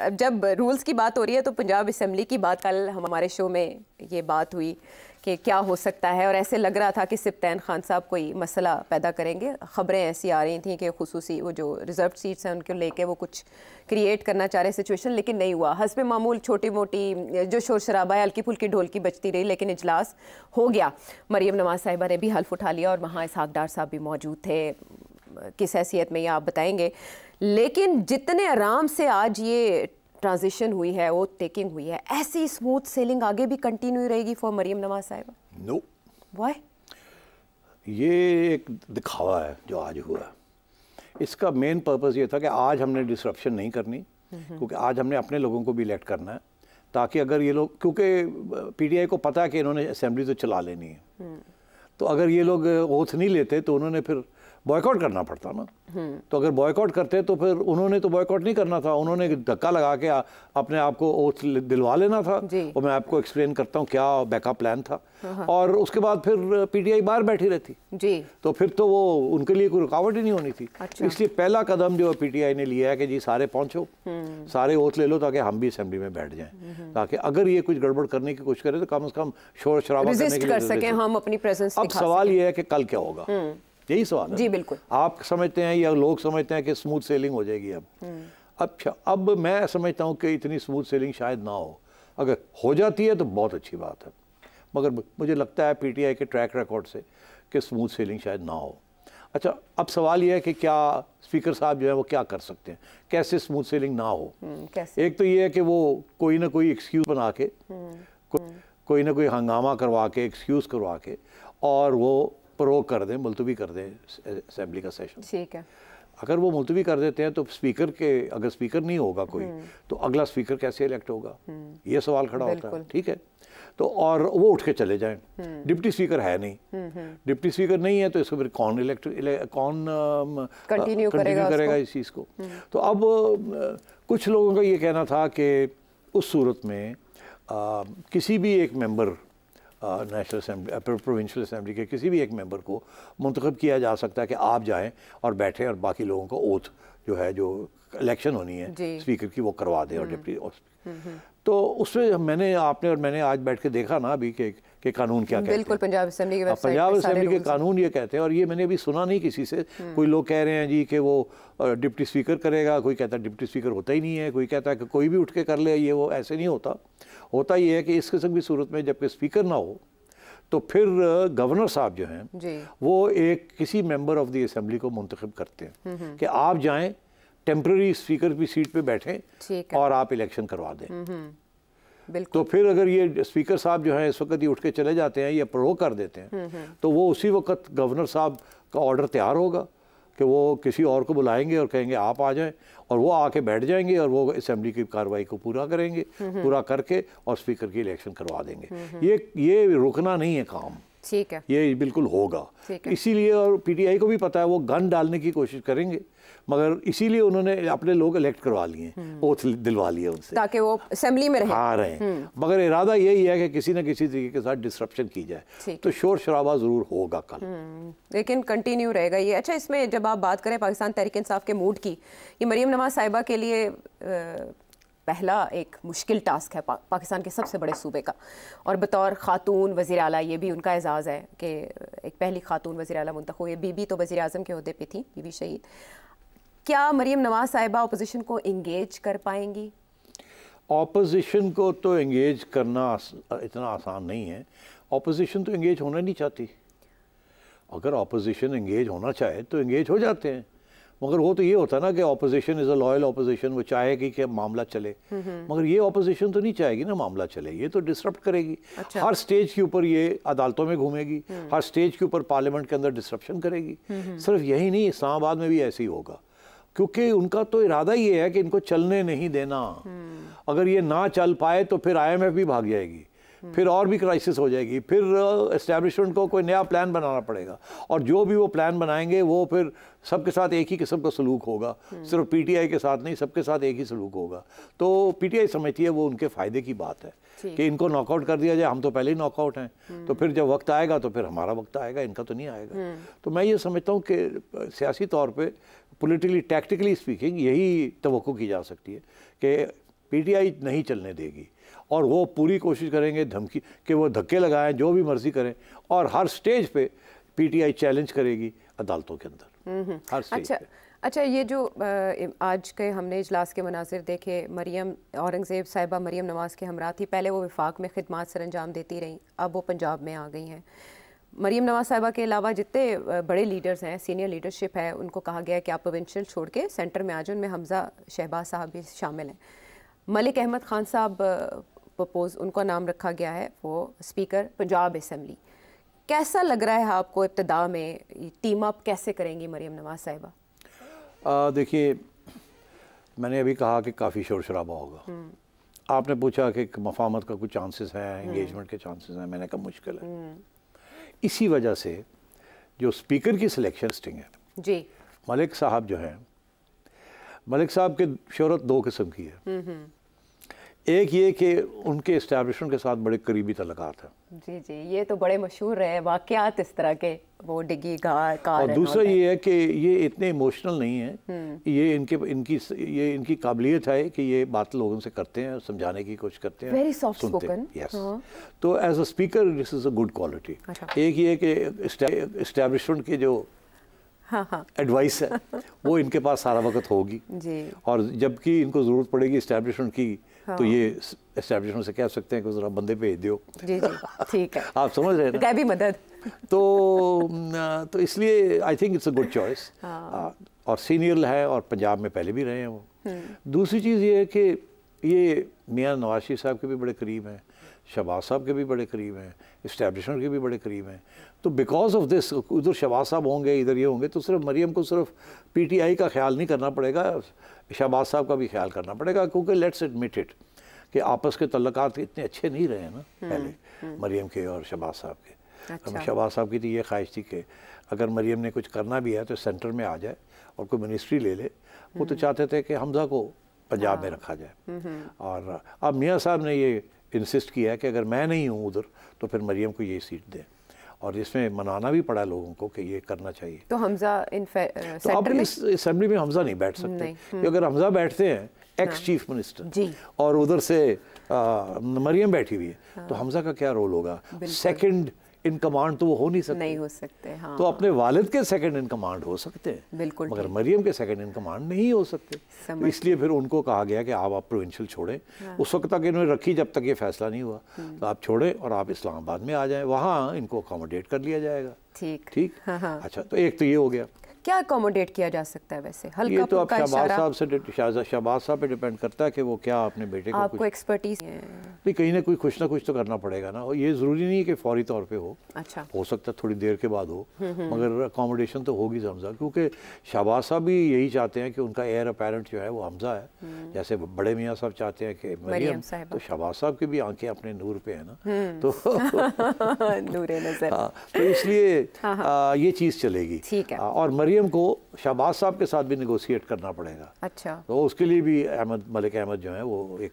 जब रूल्स की बात हो रही है तो पंजाब असम्बली की बात कल हमारे शो में ये बात हुई कि क्या हो सकता है और ऐसे लग रहा था कि सिप्तान खान साहब कोई मसला पैदा करेंगे ख़बरें ऐसी आ रही थी कि खसूसी वो जो रिज़र्व सीट्स हैं उनको लेके वो कुछ क्रिएट करना चाह रहे सिचुएशन लेकिन नहीं हुआ हंसब मामूल छोटी मोटी जो शोर शराबा है हल्की फुल्की ढोल की बचती रही लेकिन इजलास हो गया मरीम नवाज साहिबा ने भी हल्फ उठा लिया और वहाँ इसहाकडार डार साहब भी मौजूद थे किस हैसियत में ये आप बताएंगे लेकिन जितने आराम से आज ये ट्रांजिशन हुई है वो टेकिंग हुई है ऐसी स्मूथ सेलिंग आगे भी कंटिन्यू रहेगी फॉर मरियम नवाज साहब नो वाई ये एक दिखावा है जो आज हुआ इसका मेन पर्पज़ ये था कि आज हमने डिस्ट्रप्शन नहीं करनी क्योंकि आज हमने अपने लोगों को भी इलेक्ट करना है ताकि अगर ये लोग क्योंकि पीटीआई को पता है कि इन्होंने असेंबली तो चला लेनी है हम्म। तो अगर ये लोग ओथ नहीं लेते तो उन्होंने फिर बॉयकॉट करना पड़ता ना तो अगर बॉयकॉट करते तो फिर उन्होंने तो बॉयकॉट नहीं करना था उन्होंने धक्का लगा के अपने आप को ओथ दिलवा लेना था और मैं आपको एक्सप्लेन करता हूँ क्या बैकअप प्लान था हाँ, हाँ। और उसके बाद फिर पीटीआई बाहर बैठी रहती जी तो फिर तो वो उनके लिए कोई रुकावट ही नहीं होनी थी अच्छा। इसलिए पहला कदम जो पीटीआई ने लिया है कि जी सारे पहुंचो हम्म। सारे ओथ ले लो ताकि हम भी असेंबली में बैठ जाएं हम्म, हम्म। ताकि अगर ये कुछ गड़बड़ करने की कोशिश करें तो कम से कम शोर शराबा कर सके हम अपनी प्रेजेंस अब सवाल ये है कि कल क्या होगा यही सवाल है जी बिल्कुल आप समझते हैं या लोग समझते हैं कि स्मूथ सेलिंग हो जाएगी अब हम्म। अच्छा अब मैं समझता हूँ कि इतनी स्मूथ सेलिंग शायद ना हो अगर हो जाती है तो बहुत अच्छी बात है मगर मुझे लगता है पीटीआई के ट्रैक रिकॉर्ड से कि स्मूथ सेलिंग शायद ना हो अच्छा अब सवाल यह है कि क्या स्पीकर साहब जो है वो क्या कर सकते हैं कैसे स्मूथ सेलिंग ना हो हम्म, कैसे? एक तो ये है कि वो कोई ना कोई एक्सक्यूज बना के हम्म, को, कोई ना कोई हंगामा करवा के एक्सक्यूज़ करवा के और वो प्रोक कर दें मुलतवी कर दें असम्बली का सेशन ठीक है अगर वो मुलतवी कर देते हैं तो स्पीकर के अगर स्पीकर नहीं होगा कोई हम्म। तो अगला स्पीकर कैसे इलेक्ट होगा हम्म। ये सवाल खड़ा होता है ठीक है तो और वो उठ के चले जाएं हम्म। डिप्टी स्पीकर है नहीं डिप्टी स्पीकर नहीं है तो इसको फिर कौन इलेक्ट कौन कंटिन्यू करेगा, करेगा इस चीज़ को तो अब कुछ लोगों का ये कहना था कि उस सूरत में आ, किसी भी एक member national assembly provincial assembly के किसी भी एक मेंबर को मंतखब किया जा सकता है कि आप जाएं और बैठें और बाकी लोगों को ओथ जो है जो इलेक्शन होनी है स्पीकर की वो करवा दें और डिप्टी हम्म। तो उसमें मैंने आपने और मैंने आज बैठ के देखा ना अभी के के कानून क्या कहते बिल्कुल पंजाब असेंबली हाँ, के पंजाब असेंबली के कानून ये कहते हैं और ये मैंने अभी सुना नहीं किसी से हम्म। कोई लोग कह रहे हैं जी कि वो डिप्टी स्पीकर करेगा कोई कहता है डिप्टी स्पीकर होता ही नहीं है कोई कहता है कि कोई भी उठ के कर ले ये वो ऐसे नहीं होता होता ये है कि इस किस्म की सूरत में जबकि स्पीकर ना हो तो फिर गवर्नर साहब जो हैं वो एक किसी मेम्बर ऑफ दी असम्बली को मुंतखब करते हैं हम्म, हम्म। कि आप जाएँ टेम्प्ररी स्पीकर की सीट पे बैठें और आप इलेक्शन करवा दें हम्म, हम्म, तो फिर अगर ये स्पीकर साहब जो है इस वक्त ये उठ के चले जाते हैं या प्रो कर देते हैं हम्म, तो वो उसी वक्त गवर्नर साहब का ऑर्डर तैयार होगा कि वो किसी और को बुलाएंगे और कहेंगे आप आ जाएं और वो आके बैठ जाएंगे और वो असम्बली की कार्रवाई को पूरा करेंगे पूरा करके और स्पीकर की इलेक्शन करवा देंगे ये ये रुकना नहीं है काम ठीक है ये बिल्कुल होगा इसीलिए और पीटीआई को भी पता है वो गन डालने की कोशिश करेंगे मगर इसीलिए उन्होंने अपने लोग इलेक्ट करवा लिए ओथ हम्म। दिलवा लिए उनसे ताकि वो असम्बली में रहे हाँ रहे हम्म। मगर इरादा यही है कि किसी ना किसी तरीके के साथ डिस्ट्रप्शन की जाए तो शोर शराबा ज़रूर होगा कल हम्म, लेकिन कंटिन्यू रहेगा ये अच्छा इसमें जब आप बात करें पाकिस्तान तहरीक इंसाफ के मूड की ये मरीम नवाज साहिबा के लिए पहला एक मुश्किल टास्क है पा, पाकिस्तान के सबसे बड़े सूबे का और बतौर खातून वज़ी अला ये भी उनका एजाज़ है कि एक पहली खातून वज़ी अला मुंतख हुई बीबी तो वज़ी अजम के अहदे पर थी बीबी शहीद क्या मरीम नवाज साहिबा अपोजिशन को इंगेज कर पाएंगी ऑपोजिशन को तो इंगेज करना इतना आसान नहीं है ऑपोजिशन तो इंगेज होना नहीं चाहती अगर ऑपोजिशन इंगेज होना चाहे तो इंगेज हो जाते हैं मगर वो तो ये होता ना कि opposition is a loyal opposition वो चाहेगी कि मामला चले मगर ये अपोजिशन तो नहीं चाहेगी ना मामला चले ये तो डिसरप्ट करेगी अच्छा। हर स्टेज के ऊपर ये अदालतों में घूमेगी हम्म। हर स्टेज के ऊपर पार्लियामेंट के अंदर डिस्ट्रप्शन करेगी सिर्फ यही नहीं इस्लामाबाद में भी ऐसे ही होगा क्योंकि उनका तो इरादा ये है कि इनको चलने नहीं देना अगर ये ना चल पाए तो फिर आईएमएफ भी भाग जाएगी फिर और भी क्राइसिस हो जाएगी फिर इस्टेब्लिशमेंट uh, को कोई नया प्लान बनाना पड़ेगा और जो भी वो प्लान बनाएंगे वो फिर सबके साथ एक ही किस्म का सलूक होगा सिर्फ पीटीआई के साथ नहीं सबके साथ एक ही सलूक होगा तो पीटीआई समझती है वो उनके फ़ायदे की बात है कि इनको नॉकआउट कर दिया जाए हम तो पहले ही नॉकआउट हैं तो फिर जब वक्त आएगा तो फिर हमारा वक्त आएगा इनका तो नहीं आएगा हम्म। तो मैं ये समझता हूँ कि सियासी तौर पर पोलिटिकली टैक्टिकली स्पीकिंग यही तो की जा सकती है कि पीटीआई नहीं चलने देगी और वो पूरी कोशिश करेंगे धमकी कि वो धक्के लगाएं जो भी मर्जी करें और हर स्टेज पे पीटीआई चैलेंज करेगी अदालतों के अंदर हर स्टेज अच्छा पे। अच्छा ये जो आज के हमने इजलास के मनाजिर देखे मरियम औरंगज़ेब साहिबा मरीम नवाज़ के हमरा थी पहले वो विफाक में खदमात सर अंजाम देती रहीं अब वो पंजाब में आ गई हैं मरीम नवाज साहिबा के अलावा जितने बड़े लीडर्स हैं सीनियर लीडरशिप है उनको कहा गया है कि आप प्रोविंशियल छोड़ के सेंटर में आ जाओ उनमें हमजा शहबाज साहब भी शामिल हैं मलिक अहमद खान साहब प्रपोज उनका नाम रखा गया है वो स्पीकर पंजाब असम्बली कैसा लग रहा है आपको इब्तदा में टीम अप कैसे करेंगी मरीम नवाज साहिबा देखिए मैंने अभी कहा कि काफ़ी शोर शराबा होगा हम्म। आपने पूछा कि मफामत का कुछ चांसेस हैं इंगेजमेंट हम्म। के चांसेस हैं मैंने कहा मुश्किल है हम्म। इसी वजह से जो स्पीकर की सिलेक्शन स्टिंग है जी मलिक साहब जो हैं मलिक साहब के शहरत दो किस्म की है हम्म, हम्म। एक ये कि उनके इस्टेब्लिशमेंट के साथ बड़े करीबी तलकात हैं जी जी ये तो बड़े मशहूर रहे वाकत इस तरह के वो डिगी का और दूसरा ये है कि ये इतने इमोशनल नहीं है हम्म। ये इनके इनकी ये इनकी काबिलियत है कि ये बात लोगों से करते हैं समझाने की कोशिश करते हैं वेरी सॉफ्ट स्पोकन यस तो as a speaker this is a good quality एक ये कि इस्टेब्लिशमेंट के जो एडवाइस हाँ, हाँ। है वो इनके पास सारा वक्त होगी और जबकि इनको ज़रूरत पड़ेगी इस्टेब्लिशमेंट की हाँ। तो ये एस्टेब्लिशमेंट से कह सकते हैं कि जरा बंदे भेज दो ठीक है आप समझ रहे हैं भी मदद तो तो इसलिए I think it's a good choice और सीनियर है और पंजाब में पहले भी रहे हैं वो हम्म। दूसरी चीज़ ये है कि ये मियाँ नवाशी साहब के भी बड़े करीब हैं शबाज साहब के भी बड़े करीब हैं इस्टेब्लिशमेंट के भी बड़े करीब हैं तो बिकॉज ऑफ दिस उधर शबाज साहब होंगे इधर ये होंगे तो सिर्फ मरीम को सिर्फ पीटीआई का ख्याल नहीं करना पड़ेगा शहबाज साहब का भी ख्याल करना पड़ेगा क्योंकि लेट्स एडमिट इट कि आपस के तल्लक इतने अच्छे नहीं रहे ना हम्म, पहले हम्म। मरीम के और शहबाज साहब के अच्छा। शहबाज साहब की तो ये ख्वाहिश थी कि अगर मरीम ने कुछ करना भी है तो सेंटर में आ जाए और कोई मिनिस्ट्री ले ले वो तो हम्म। चाहते थे कि हमजा को पंजाब में हाँ। रखा जाए और अब मियाँ साहब ने ये इंसिस्ट किया है कि अगर मैं नहीं हूँ उधर तो फिर मरीम को ये सीट दें और इसमें मनाना भी पड़ा लोगों को कि ये करना चाहिए तो हमजा इन तो इस असम्बली में हमजा नहीं बैठ सकते हम्म। क्योंकि अगर हमजा बैठते हैं एक्स चीफ मिनिस्टर और उधर से मरियम बैठी हुई है हाँ। तो हमजा का क्या रोल होगा सेकंड इन कमांड तो वो हो नहीं सकते नहीं हो सकते हाँ। तो अपने वालिद के सेकंड इन कमांड हो सकते हैं बिल्कुल मगर मरियम के सेकंड इन कमांड नहीं हो सकते तो इसलिए फिर उनको कहा गया कि आप आप प्रोविंशियल छोड़ें हाँ। उस वक्त तक इन्होंने रखी जब तक ये फैसला नहीं हुआ हम्म। तो आप छोड़ें और आप इस्लामाबाद में आ जाएं वहाँ इनको अकोमोडेट कर लिया जाएगा ठीक ठीक हाँ, हाँ। अच्छा तो एक तो ये हो गया क्या अकोमोडेट किया जा सकता है वैसे हल्का ये तो आप शहबाज साहब से शहबाज साहब पे डिपेंड करता है कि वो क्या अपने बेटे को आपको एक्सपर्टीज नहीं कहीं ना कोई कुछ ना कुछ तो करना पड़ेगा ना और ये ज़रूरी नहीं है कि फौरी तौर पे हो अच्छा हो सकता है थोड़ी देर के बाद हो हम्म, हम्म। मगर अकोमोडेशन तो होगी हमजा क्योंकि शहबाज साहब भी यही चाहते हैं कि उनका एयर अपेरेंट जो है वो हमजा है हम्म। जैसे बड़े मियाँ साहब चाहते हैं कि मरियम तो शहबाज साहब की भी आंखें अपने नूर पे है ना तो नूर हाँ, तो इसलिए हाँ, हाँ। ये चीज़ चलेगी और मरियम को शहबाज साहब के साथ भी निगोशिएट करना पड़ेगा अच्छा तो उसके लिए भी अहमद मलिक अहमद जो है वो एक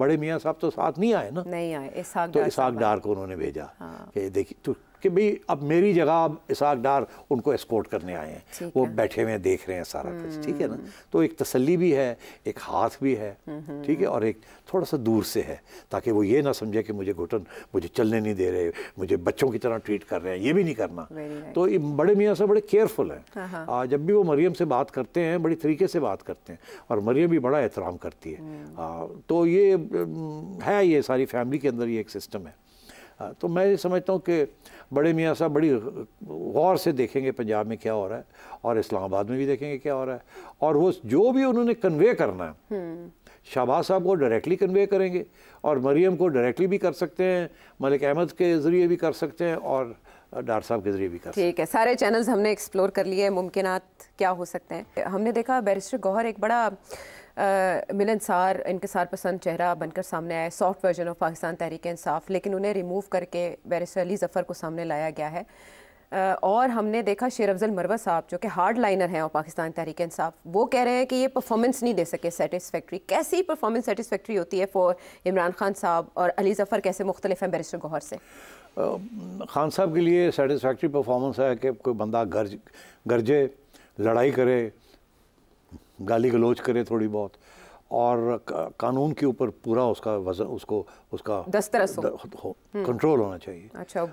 बड़े मियाँ साहब तो साथ नहीं आए ना नहीं आए इसहाक तो इसहाक डार को उन्होंने भेजा हाँ। कि देखिए तो कि भाई अब मेरी जगह अब इसाक डार उनको एस्कोर्ट करने आए हैं वो है। बैठे हुए देख रहे हैं सारा कुछ ठीक है ना हम्म। तो एक तसल्ली भी है एक हाथ भी है हम्म, हम्म, ठीक है और एक थोड़ा सा दूर से है ताकि वो ये ना समझे कि मुझे घुटन मुझे चलने नहीं दे रहे मुझे बच्चों की तरह ट्रीट कर रहे हैं ये भी नहीं करना तो ये बड़े मियाँ से बड़े केयरफुल हैं हाँ, हाँ। जब भी वो मरियम से बात करते हैं बड़ी तरीके से बात करते हैं और मरियम भी बड़ा एहतराम करती है तो ये है ये सारी फैमिली के अंदर ये एक सिस्टम है हाँ, तो मैं ये समझता हूँ कि बड़े मियाँ साहब बड़ी गौर से देखेंगे पंजाब में क्या हो रहा है और इस्लामाबाद में भी देखेंगे क्या हो रहा है और वो जो भी उन्होंने कन्वे करना है हम्म। शहबाज साहब को डायरेक्टली कन्वे करेंगे और मरीम को डायरेक्टली भी कर सकते हैं मलिक अहमद के ज़रिए भी कर सकते हैं और डॉक्टर साहब के जरिए भी कर ठीक है सारे चैनल्स हमने एक्सप्लोर कर लिए मुमकिन क्या हो सकते हैं हमने देखा बैरिस्टर गौहर एक बड़ा मिलनसार इनकसार पसंद चेहरा बनकर सामने आया soft version of Pakistan Tehreek Insaf लेकिन उन्हें रिमूव करके बैरिस्टर अली जफ़र को सामने लाया गया है और हमने देखा शेर अफजल मरवा साहब जो कि हार्ड लाइनर हैं और पाकिस्तान तहरीक इंसाफ वो कह रहे हैं कि ये परफॉर्मेंस नहीं दे सके सेटिसफैक्ट्री कैसी परफॉर्मेंस सेटिसफेक्ट्री होती है फॉर इमरान खान साहब और अली जफ़र कैसे मुख्तलिफ हैं बैरिस्टर गौहर से खान साहब के लिए सेटिसफेक्ट्री परफॉर्मेंस है कि कोई बंदा गर्ज गरजे लड़ाई करे गाली गलोच करे थोड़ी बहुत और कानून के ऊपर पूरा उसका वजन उसको उसका दस्तरस हो, हो कंट्रोल होना चाहिए अच्छा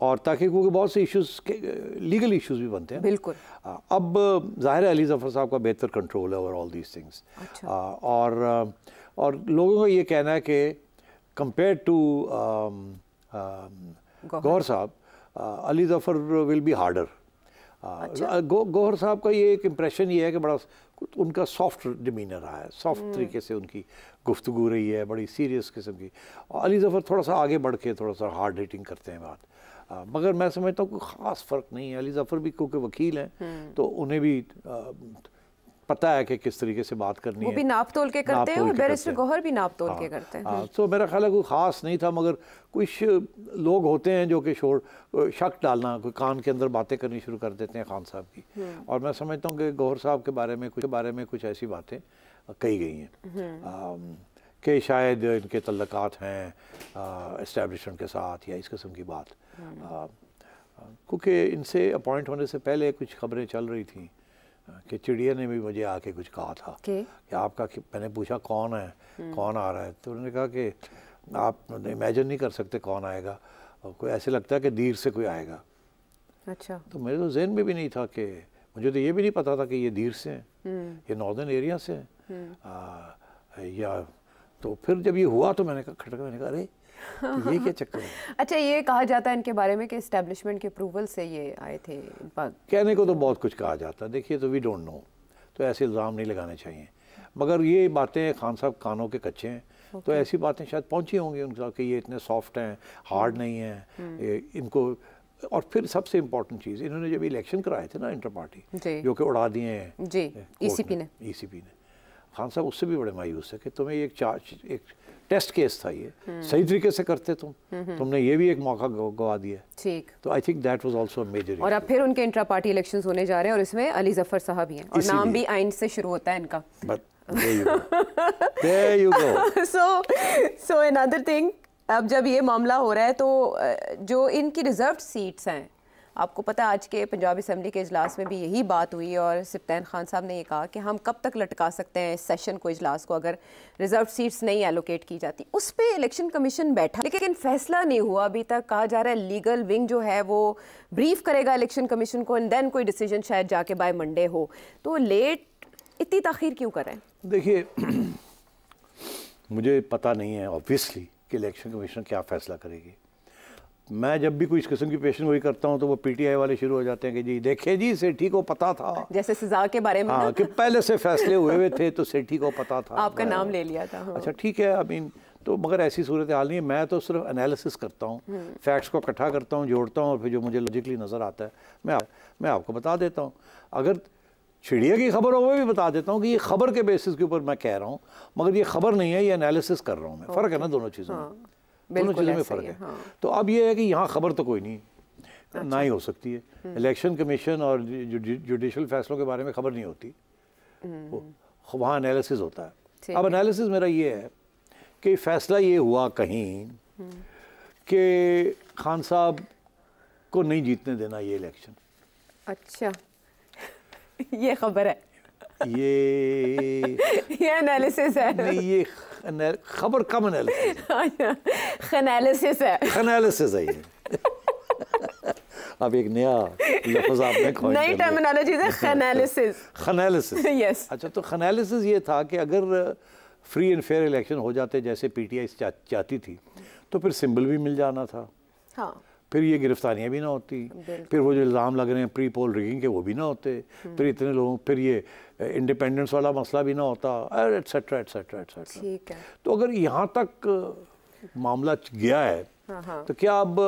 और ताकि क्योंकि बहुत से इश्यूज लीगल इश्यूज भी बनते हैं बिल्कुल अब ज़ाहिर है अली ज़फ़र साहब का बेहतर कंट्रोल है ओवर ऑल दीज थिंग्स और और लोगों का ये कहना है कि compare to Gohar sahab Ali Zafar will be harder Gohar sahab का ये एक इम्प्रेशन ये है कि बड़ा उनका सॉफ्ट डिमीनर रहा है सॉफ्ट हम्म। तरीके से उनकी गुफ्तगु रही है बड़ी सीरियस किस्म की और अली ज़फ़र थोड़ा सा आगे बढ़ के थोड़ा सा हार्ड हिटिंग करते हैं बात मगर मैं समझता हूँ कोई ख़ास फ़र्क नहीं है अली जफ़र भी क्योंकि वकील हैं हम्म। तो उन्हें भी पता है कि किस तरीके से बात करनी वो है भी नाप तोल के करते हैं और बैरिस्टर गौहर भी नाप तोल के हाँ, करते हैं हाँ, तो मेरा ख्याल है कोई ख़ास नहीं था मगर कुछ लोग होते हैं जो कि शोर शक डालना कोई कान के अंदर बातें करनी शुरू कर देते हैं खान साहब की हम्म। और मैं समझता हूँ कि गौहर साहब के बारे में कुछ बारे में कुछ ऐसी बातें कही गई हैं हम्म। कि शायद इनके तल्लक हैं इस्टेबलिशमेंट के साथ या इस किस्म की बात हम्म। क्योंकि इनसे अपॉइंट होने से पहले कुछ खबरें चल रही थी कि चिड़िया ने भी मुझे आके कुछ कहा था okay. कि आपका कि मैंने पूछा कौन है hmm. कौन आ रहा है तो उन्होंने कहा कि आप इमेजिन नहीं कर सकते कौन आएगा और कोई ऐसे लगता है कि दीर से कोई आएगा अच्छा तो मेरे तो जहन में भी नहीं था कि मुझे तो ये भी नहीं पता था कि ये दीर से हैं hmm. ये नॉर्दर्न एरिया से हैं hmm. या तो फिर जब ये हुआ तो मैंने कहा खटका मैंने कहा अरे तो ये क्या चक्कर है अच्छा ये कहा जाता है इनके बारे में कि इस्टेब्लिशमेंट के अप्रूवल से ये आए थे कहने को तो बहुत कुछ कहा जाता है देखिए तो वी डोंट नो तो ऐसे इल्ज़ाम नहीं लगाने चाहिए मगर ये बातें खान साहब कानों के कच्चे हैं तो okay. तो ऐसी बातें शायद पहुंची होंगी उनके साथ कि ये इतने सॉफ्ट हैं हार्ड hmm. नहीं हैं hmm. इनको और फिर सबसे इम्पोर्टेंट चीज़ इन्होंने जब इलेक्शन कराए थे ना इंटर पार्टी जो कि उड़ा दिए हैं जी ईसीपी e ने ईसीपी e ने खान साहब उससे भी बड़े मायूस है कि तुम्हें एक चार्ज एक टेस्ट केस था ये सही तरीके से करते तुम तुमने ये भी एक मौका गवा दिया ठीक तो I think that was also major और अब फिर उनके इंट्रा पार्टी इलेक्शंस होने जा रहे हैं और इसमें अली जफर साहब भी हैं और नाम भी आइन से शुरू होता है इनका but there you go there you go so so another thing अब जब ये मामला हो रहा है तो जो इनकी रिजर्व सीट्स हैं आपको पता है आज के पंजाब असम्बली के अजलास में भी यही बात हुई और सिप्तान खान साहब ने ये कहा कि हम कब तक लटका सकते हैं इस सेशन को इजलास को अगर रिजर्व सीट्स नहीं एलोकेट की जाती उस पर इलेक्शन कमीशन बैठा लेकिन फैसला नहीं हुआ अभी तक कहा जा रहा है लीगल विंग जो है वो ब्रीफ करेगा इलेक्शन कमीशन को एंड देन कोई डिसीजन शायद जाके बाय मंडे हो तो लेट इतनी तखीर क्यों करें देखिए मुझे पता नहीं है ऑब्वियसली कि इलेक्शन कमीशन क्या फ़ैसला करेगी मैं जब भी कोई इस किस्म की पेशन गोई करता हूँ तो वो पीटीआई वाले शुरू हो जाते हैं कि जी देखे जी सेठी को पता था जैसे सजा के बारे में हाँ कि पहले से फैसले हुए हुए थे तो सेठी को पता था आपका नाम ले लिया था हाँ। अच्छा ठीक है आई मीन तो मगर ऐसी सूरत हाल नहीं है मैं तो सिर्फ एनालिसिस करता हूँ फैक्ट्स हम्म। को इकट्ठा करता हूँ जोड़ता हूँ और फिर जो मुझे लॉजिकली नज़र आता है मैं आप, मैं आपको बता देता हूँ अगर चिड़िया की खबर हो मैं भी बता देता हूँ कि ये खबर के बेसिस के ऊपर मैं कह रहा हूँ मगर ये खबर नहीं है ये एनालिसिस कर रहा हूँ मैं फ़र्क है ना दोनों चीज़ों में हाँ। दोनों चीज़ों में फ़र्क है हाँ। तो अब ये है कि यहाँ खबर तो कोई नहीं अच्छा। ना ही हो सकती है हम्म। इलेक्शन कमीशन और जुडिशल फैसलों के बारे में खबर नहीं होती हम्म। वहाँ एनालिसिस होता है अब एनालिसिस मेरा ये है कि फैसला ये हुआ कहीं हम्म। कि खान साहब को नहीं जीतने देना ये इलेक्शन अच्छा ये खबर है ये ये एनालिसिस है नहीं ये खबर कम एनालिसिस है एनालिसिस है ये अब एक नया लफ्ज आपने नई टर्मिनोलॉजी है खनालिसिस खनालिसिस यस अच्छा तो खनालिसिस ये था कि अगर फ्री एंड फेयर इलेक्शन हो जाते जैसे पीटीआई चाहती थी तो फिर सिंबल भी मिल जाना था हाँ फिर ये गिरफ्तारियाँ भी ना होती फिर वो जो इल्ज़ाम लग रहे हैं प्री पोल रिगिंग के वो भी ना होते हम्म। फिर इतने लोगों फिर ये इंडिपेंडेंस वाला मसला भी ना होता एट्सट्रा एट्सट्रा एट्सट्रा तो अगर यहाँ तक मामला गया है हाँ, हाँ। तो क्या अब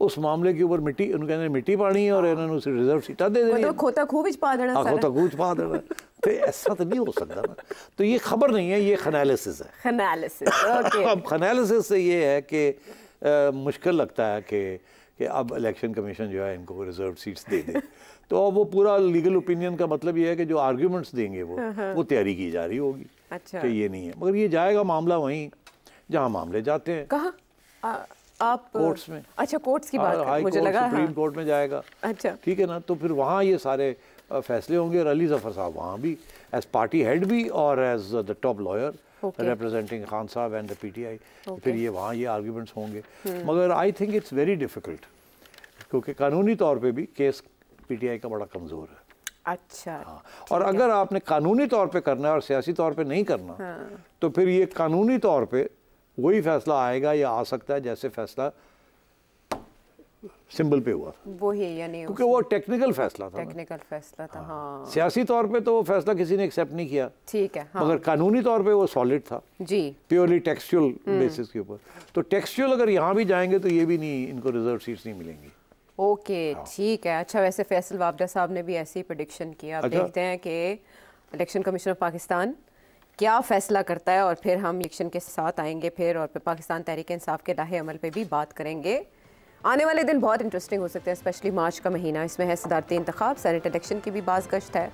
उस मामले के ऊपर मिट्टी उनके मिट्टी पानी है और हाँ। इन्होंने उसे रिजर्व सीटा दे देनी मतलब खोता खूब पा देना खोता खूब पा देना तो ऐसा तो नहीं हो सकता ना तो ये खबर नहीं है ये खनालिसिस है खनालिसिस ओके अब खनालिसिस से ये है कि मुश्किल लगता है कि कि अब इलेक्शन कमीशन जो है इनको रिजर्व सीट्स दे दे तो अब वो पूरा लीगल ओपिनियन का मतलब ये है कि जो आर्ग्यूमेंट्स देंगे वो हाँ, हाँ। वो तैयारी की जा रही होगी अच्छा कि ये नहीं है मगर ये जाएगा मामला वहीं जहाँ मामले जाते हैं कहा आप कोर्ट्स में अच्छा कोर्ट्स की हाँ, बात हाई मुझे लगा सुप्रीम कोर्ट में जाएगा अच्छा ठीक है ना तो फिर वहाँ ये सारे फैसले होंगे और अली जफर साहब वहाँ भी एज पार्टी हेड भी और as the top lawyer representing Khan sahab and the PTI फिर ये वहाँ ये आर्ग्यूमेंट्स होंगे हम्म। मगर I think it's very difficult क्योंकि कानूनी तौर पे भी केस पीटीआई का बड़ा कमज़ोर है अच्छा हाँ और अगर आपने कानूनी तौर पे करना है और सियासी तौर पे नहीं करना हाँ। तो फिर ये कानूनी तौर पे वही फैसला आएगा या आ सकता है जैसे फैसला सिंबल पे हुआ था वो ही यानी क्योंकि वो टेक्निकल फैसला था टेक्निकल फैसला था हाँ हाँ। सियासी तौर पे तो वो फैसला किसी ने एक्सेप्ट नहीं किया ठीक है हाँ। मगर कानूनी तौर पे वो सॉलिड था जी प्योरली टेक्सचुअल बेसिस के ऊपर तो टेक्सचुअल अगर यहाँ भी जाएंगे तो ये भी नहीं इनको रिजर्व सीट नहीं मिलेंगी ओके हाँ। ठीक है अच्छा वैसे फैसल वाबडा साहब ने भी ऐसी प्रडिक्शन किया आप अच्छा। देखते हैं कि इलेक्शन कमीशन ऑफ पाकिस्तान क्या फ़ैसला करता है और फिर हम इलेक्शन के साथ आएंगे फिर और फिर पाकिस्तान तहरीक इंसाफ के लाहे अमल पे भी बात करेंगे आने वाले दिन बहुत इंटरेस्टिंग हो सकते हैं स्पेशली मार्च का महीना इसमें है सदारती इंतखब सैनिट इलेक्शन की भी बाज गश्त है